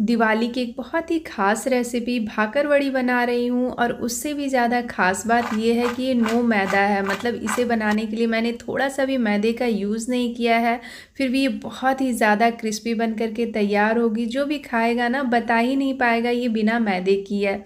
दिवाली की एक बहुत ही ख़ास रेसिपी भाकर वड़ी बना रही हूँ और उससे भी ज़्यादा ख़ास बात यह है कि ये नो मैदा है मतलब इसे बनाने के लिए मैंने थोड़ा सा भी मैदे का यूज़ नहीं किया है फिर भी ये बहुत ही ज़्यादा क्रिस्पी बन करके तैयार होगी जो भी खाएगा ना बता ही नहीं पाएगा ये बिना मैदे की है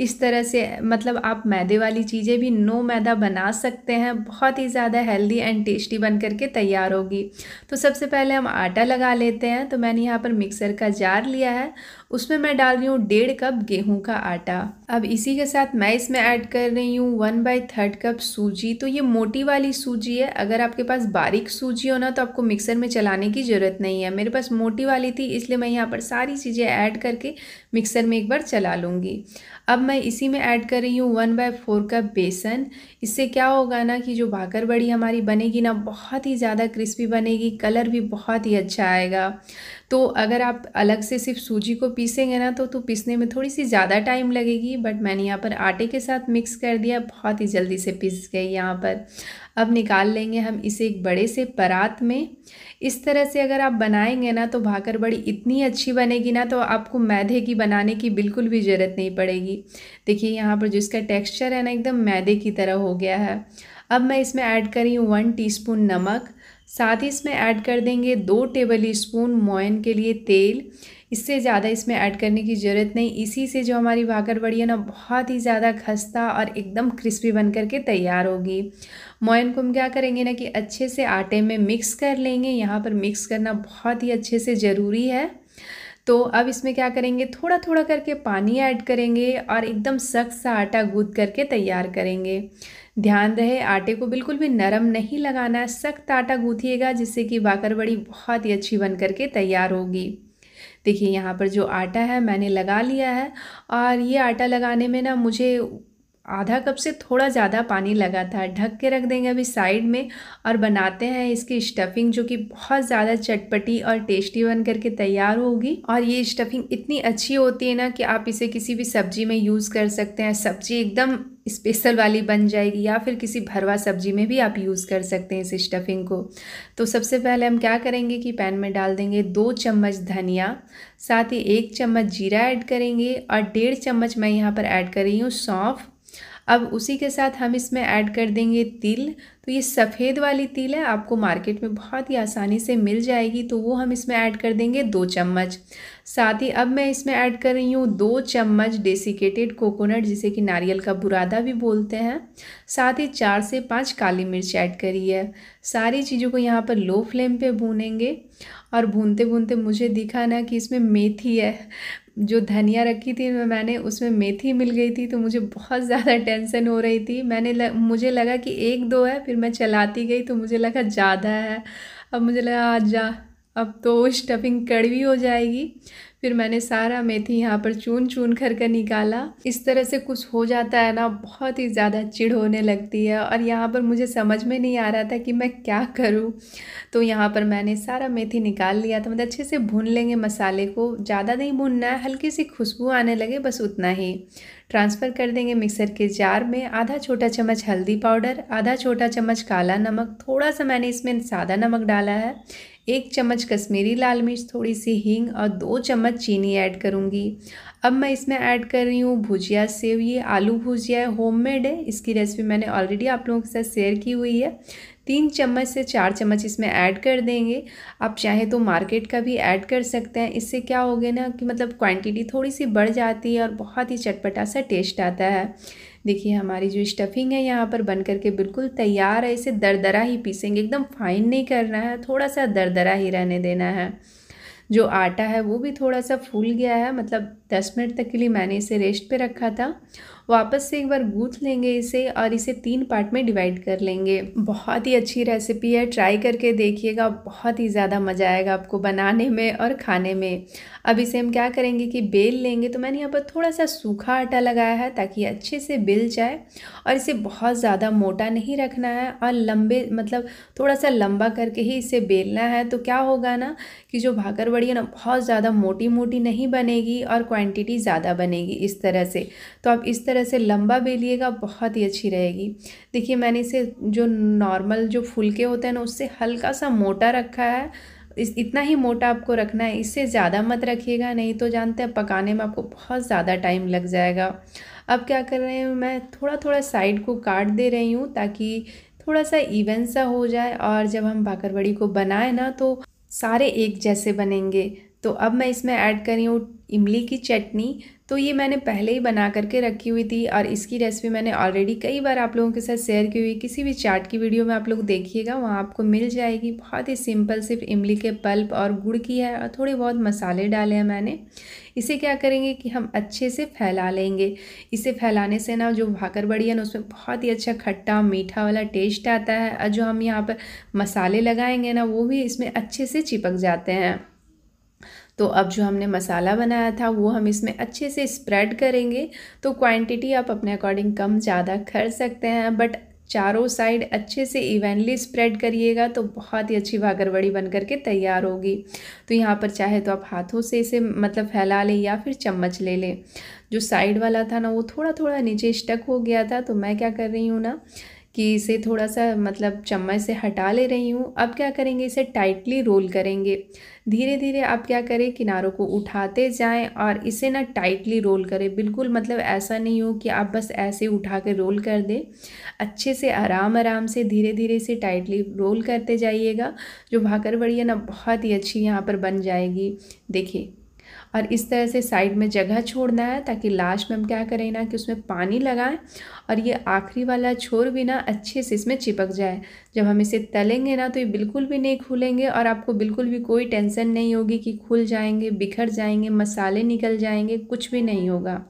इस तरह से मतलब आप मैदे वाली चीज़ें भी नो मैदा बना सकते हैं बहुत ही ज़्यादा हेल्दी एंड टेस्टी बन करके तैयार होगी तो सबसे पहले हम आटा लगा लेते हैं तो मैंने यहाँ पर मिक्सर का जार लिया है उसमें मैं डाल रही हूँ डेढ़ कप गेहूँ का आटा अब इसी के साथ मैं इसमें ऐड कर रही हूँ वन बाई थर्ड कप सूजी तो ये मोटी वाली सूजी है अगर आपके पास बारीक सूजी हो ना तो आपको मिक्सर में चलाने की ज़रूरत नहीं है मेरे पास मोटी वाली थी इसलिए मैं यहाँ पर सारी चीज़ें ऐड करके मिक्सर में एक बार चला लूँगी अब मैं इसी में ऐड कर रही हूँ वन बाय फोर कप बेसन इससे क्या होगा ना कि जो भाकर बड़ी हमारी बनेगी ना बहुत ही ज़्यादा क्रिस्पी बनेगी कलर भी बहुत ही अच्छा आएगा तो अगर आप अलग से सिर्फ सूजी को पीसेंगे ना तो तो पीसने में थोड़ी सी ज़्यादा टाइम लगेगी बट मैंने यहाँ पर आटे के साथ मिक्स कर दिया बहुत ही जल्दी से पीस गई यहाँ पर अब निकाल लेंगे हम इसे एक बड़े से परात में इस तरह से अगर आप बनाएंगे ना तो भाकर बड़ी इतनी अच्छी बनेगी ना तो आपको मैदे की बनाने की बिल्कुल भी ज़रूरत नहीं पड़ेगी देखिए यहाँ पर जो इसका टेक्स्चर है ना एकदम मैदे की तरह हो गया है अब मैं इसमें ऐड करी हूँ वन टी नमक साथ ही इसमें ऐड कर देंगे दो टेबल स्पून मोयन के लिए तेल इससे ज़्यादा इसमें ऐड करने की ज़रूरत नहीं इसी से जो हमारी भाकर बड़ी है ना बहुत ही ज़्यादा खस्ता और एकदम क्रिस्पी बन करके तैयार होगी मोयन को हम क्या करेंगे ना कि अच्छे से आटे में मिक्स कर लेंगे यहाँ पर मिक्स करना बहुत ही अच्छे से ज़रूरी है तो अब इसमें क्या करेंगे थोड़ा थोड़ा करके पानी ऐड करेंगे और एकदम सख्त सा आटा गूद करके तैयार करेंगे ध्यान रहे आटे को बिल्कुल भी नरम नहीं लगाना सख्त आटा गूँथिएगा जिससे कि बाकर बड़ी बहुत ही अच्छी बन करके तैयार होगी देखिए यहाँ पर जो आटा है मैंने लगा लिया है और ये आटा लगाने में ना मुझे आधा कप से थोड़ा ज़्यादा पानी लगा था ढक के रख देंगे अभी साइड में और बनाते हैं इसकी स्टफिंग जो कि बहुत ज़्यादा चटपटी और टेस्टी बन करके तैयार होगी और ये स्टफिंग इतनी अच्छी होती है ना कि आप इसे किसी भी सब्जी में यूज़ कर सकते हैं सब्जी एकदम स्पेशल वाली बन जाएगी या फिर किसी भरवा सब्जी में भी आप यूज़ कर सकते हैं इस स्टफिंग को तो सबसे पहले हम क्या करेंगे कि पैन में डाल देंगे दो चम्मच धनिया साथ ही एक चम्मच जीरा ऐड करेंगे और डेढ़ चम्मच मैं यहाँ पर ऐड कर रही हूँ सौंफ अब उसी के साथ हम इसमें ऐड कर देंगे तिल तो ये सफ़ेद वाली तिल है आपको मार्केट में बहुत ही आसानी से मिल जाएगी तो वो हम इसमें ऐड कर देंगे दो चम्मच साथ ही अब मैं इसमें ऐड कर रही हूँ दो चम्मच डेसिकेटेड कोकोनट जिसे कि नारियल का बुरादा भी बोलते हैं साथ ही चार से पाँच काली मिर्च ऐड करी है सारी चीज़ों को यहाँ पर लो फ्लेम पर भूनेंगे और भूनते भूनते मुझे दिखा ना कि इसमें मेथी है जो धनिया रखी थी मैंने उसमें मेथी मिल गई थी तो मुझे बहुत ज़्यादा टेंशन हो रही थी मैंने लग, मुझे लगा कि एक दो है फिर मैं चलाती गई तो मुझे लगा ज़्यादा है अब मुझे लगा आज जा अब तो स्टफिंग कड़वी हो जाएगी फिर मैंने सारा मेथी यहाँ पर चून चून कर कर निकाला इस तरह से कुछ हो जाता है ना बहुत ही ज़्यादा चिढ़ होने लगती है और यहाँ पर मुझे समझ में नहीं आ रहा था कि मैं क्या करूँ तो यहाँ पर मैंने सारा मेथी निकाल लिया था मतलब अच्छे से भून लेंगे मसाले को ज़्यादा नहीं भूनना है हल्की सी खुशबू आने लगे बस उतना ही ट्रांसफ़र कर देंगे मिक्सर के जार में आधा छोटा चम्मच हल्दी पाउडर आधा छोटा चम्मच काला नमक थोड़ा सा मैंने इसमें सादा नमक डाला है एक चम्मच कश्मीरी लाल मिर्च थोड़ी सी हींग और दो चम्मच चीनी ऐड करूँगी अब मैं इसमें ऐड कर रही हूँ भुजिया सेव ये आलू भुजिया है होममेड है इसकी रेसिपी मैंने ऑलरेडी आप लोगों के साथ शेयर की हुई है तीन चम्मच से चार चम्मच इसमें ऐड कर देंगे आप चाहे तो मार्केट का भी ऐड कर सकते हैं इससे क्या हो गया ना कि मतलब क्वांटिटी थोड़ी सी बढ़ जाती है और बहुत ही चटपटा सा टेस्ट आता है देखिए हमारी जो स्टफिंग है यहाँ पर बन करके बिल्कुल तैयार है इसे दरदरा ही पीसेंगे एकदम फाइन नहीं करना है थोड़ा सा दरदरा ही रहने देना है जो आटा है वो भी थोड़ा सा फूल गया है मतलब दस मिनट तक के लिए मैंने इसे रेस्ट पे रखा था वापस से एक बार गूथ लेंगे इसे और इसे तीन पार्ट में डिवाइड कर लेंगे बहुत ही अच्छी रेसिपी है ट्राई करके देखिएगा बहुत ही ज़्यादा मज़ा आएगा आपको बनाने में और खाने में अब इसे हम क्या करेंगे कि बेल लेंगे तो मैंने यहाँ पर थोड़ा सा सूखा आटा लगाया है ताकि अच्छे से बेल जाए और इसे बहुत ज़्यादा मोटा नहीं रखना है और लंबे मतलब थोड़ा सा लंबा करके ही इसे बेलना है तो क्या होगा ना कि जो भाकर बड़ी है ना बहुत ज़्यादा मोटी मोटी नहीं बनेगी और क्वांटिटी ज़्यादा बनेगी इस तरह से तो आप इस तरह तरह से लंबा बेलिएगा बहुत ही अच्छी रहेगी देखिए मैंने इसे जो नॉर्मल जो फुलके होते हैं ना उससे हल्का सा मोटा रखा है इस इतना ही मोटा आपको रखना है इससे ज़्यादा मत रखिएगा नहीं तो जानते हैं पकाने में आपको बहुत ज़्यादा टाइम लग जाएगा अब क्या कर रहे हैं मैं थोड़ा थोड़ा साइड को काट दे रही हूँ ताकि थोड़ा सा इवेंट सा हो जाए और जब हम भाकरवड़ी को बनाएं ना तो सारे एक जैसे बनेंगे तो अब मैं इसमें ऐड कर रही हूँ इमली की चटनी तो ये मैंने पहले ही बना करके रखी हुई थी और इसकी रेसिपी मैंने ऑलरेडी कई बार आप लोगों के साथ शेयर की हुई किसी भी चाट की वीडियो में आप लोग देखिएगा वहाँ आपको मिल जाएगी बहुत ही सिंपल सिर्फ इमली के पल्प और गुड़ की है और थोड़े बहुत मसाले डाले हैं मैंने इसे क्या करेंगे कि हम अच्छे से फैला लेंगे इसे फैलाने से ना जो भाकर बड़ी है ना उसमें बहुत ही अच्छा खट्टा मीठा वाला टेस्ट आता है और जो हम यहाँ पर मसाले लगाएंगे ना वो भी इसमें अच्छे से चिपक जाते हैं तो अब जो हमने मसाला बनाया था वो हम इसमें अच्छे से स्प्रेड करेंगे तो क्वांटिटी आप अपने अकॉर्डिंग कम ज़्यादा कर सकते हैं बट चारों साइड अच्छे से इवेंटली स्प्रेड करिएगा तो बहुत ही अच्छी भागरवड़ी बन करके तैयार होगी तो यहाँ पर चाहे तो आप हाथों से इसे मतलब फैला लें या फिर चम्मच ले लें जो साइड वाला था ना वो थोड़ा थोड़ा नीचे स्टक हो गया था तो मैं क्या कर रही हूँ ना कि इसे थोड़ा सा मतलब चम्मच से हटा ले रही हूँ अब क्या करेंगे इसे टाइटली रोल करेंगे धीरे धीरे आप क्या करें किनारों को उठाते जाएं और इसे ना टाइटली रोल करें बिल्कुल मतलब ऐसा नहीं हो कि आप बस ऐसे उठा कर रोल कर दें अच्छे से आराम आराम से धीरे धीरे इसे टाइटली रोल करते जाइएगा जो भाकर है ना बहुत ही अच्छी यहाँ पर बन जाएगी देखिए और इस तरह से साइड में जगह छोड़ना है ताकि लास्ट में हम क्या करें ना कि उसमें पानी लगाएं और ये आखिरी वाला छोर भी ना अच्छे से इसमें चिपक जाए जब हम इसे तलेंगे ना तो ये बिल्कुल भी नहीं खुलेंगे और आपको बिल्कुल भी कोई टेंशन नहीं होगी कि खुल जाएंगे बिखर जाएंगे मसाले निकल जाएंगे कुछ भी नहीं होगा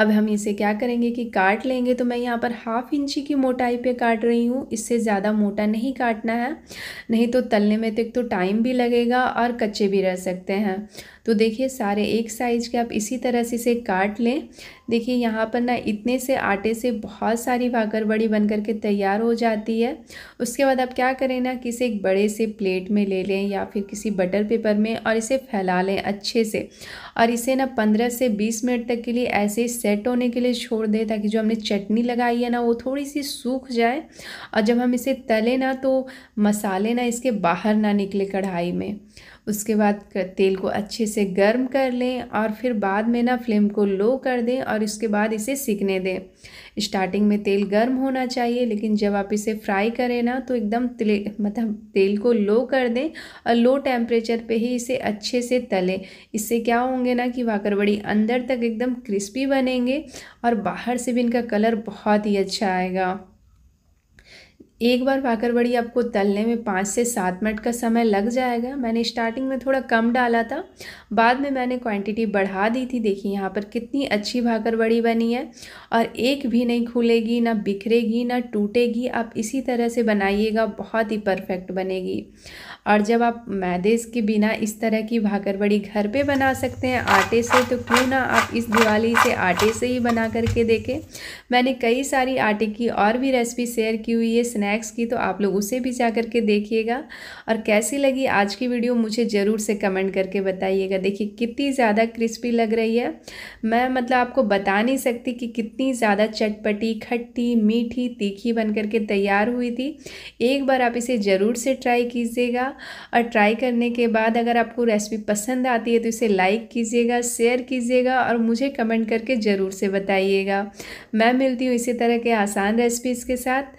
अब हम इसे क्या करेंगे कि काट लेंगे तो मैं यहाँ पर हाफ इंची की मोटाई पे काट रही हूँ इससे ज़्यादा मोटा नहीं काटना है नहीं तो तलने में तो एक तो टाइम भी लगेगा और कच्चे भी रह सकते हैं तो देखिए सारे एक साइज़ के आप इसी तरह से इसे काट लें देखिए यहाँ पर ना इतने से आटे से बहुत सारी भाकर बड़ी बन करके तैयार हो जाती है उसके बाद आप क्या करें ना किसी एक बड़े से प्लेट में ले लें या फिर किसी बटर पेपर में और इसे फैला लें अच्छे से और इसे ना पंद्रह से बीस मिनट तक के लिए ऐसे सेट होने के लिए छोड़ दें ताकि जो हमने चटनी लगाई है ना वो थोड़ी सी सूख जाए और जब हम इसे तले ना तो मसाले ना इसके बाहर ना निकले कढ़ाई में उसके बाद तेल को अच्छे से गर्म कर लें और फिर बाद में ना फ्लेम को लो कर दें और इसके बाद इसे सीखने दें स्टार्टिंग में तेल गर्म होना चाहिए लेकिन जब आप इसे फ्राई करें ना तो एकदम तले मतलब तेल को लो कर दें और लो टेम्परेचर पे ही इसे अच्छे से तलें इससे क्या होंगे ना कि वाकरबड़ी अंदर तक एकदम क्रिस्पी बनेंगे और बाहर से भी इनका कलर बहुत ही अच्छा आएगा एक बार पाकर बड़ी आपको तलने में पाँच से सात मिनट का समय लग जाएगा मैंने स्टार्टिंग में थोड़ा कम डाला था बाद में मैंने क्वांटिटी बढ़ा दी थी देखिए यहाँ पर कितनी अच्छी भाकर बड़ी बनी है और एक भी नहीं खुलेगी ना बिखरेगी ना टूटेगी आप इसी तरह से बनाइएगा बहुत ही परफेक्ट बनेगी और जब आप मैदे के बिना इस तरह की भाकर बड़ी घर पर बना सकते हैं आटे से तो क्यों ना आप इस दिवाली से आटे से ही बना करके देखें मैंने कई सारी आटे की और भी रेसिपी शेयर की हुई है स्नैक स्नैक्स की तो आप लोग उसे भी जा करके देखिएगा और कैसी लगी आज की वीडियो मुझे ज़रूर से कमेंट करके बताइएगा देखिए कितनी ज़्यादा क्रिस्पी लग रही है मैं मतलब आपको बता नहीं सकती कि कितनी ज़्यादा चटपटी खट्टी मीठी तीखी बन करके तैयार हुई थी एक बार आप इसे ज़रूर से ट्राई कीजिएगा और ट्राई करने के बाद अगर आपको रेसिपी पसंद आती है तो इसे लाइक कीजिएगा शेयर कीजिएगा और मुझे कमेंट करके ज़रूर से बताइएगा मैं मिलती हूँ इसी तरह के आसान रेसिपीज़ के साथ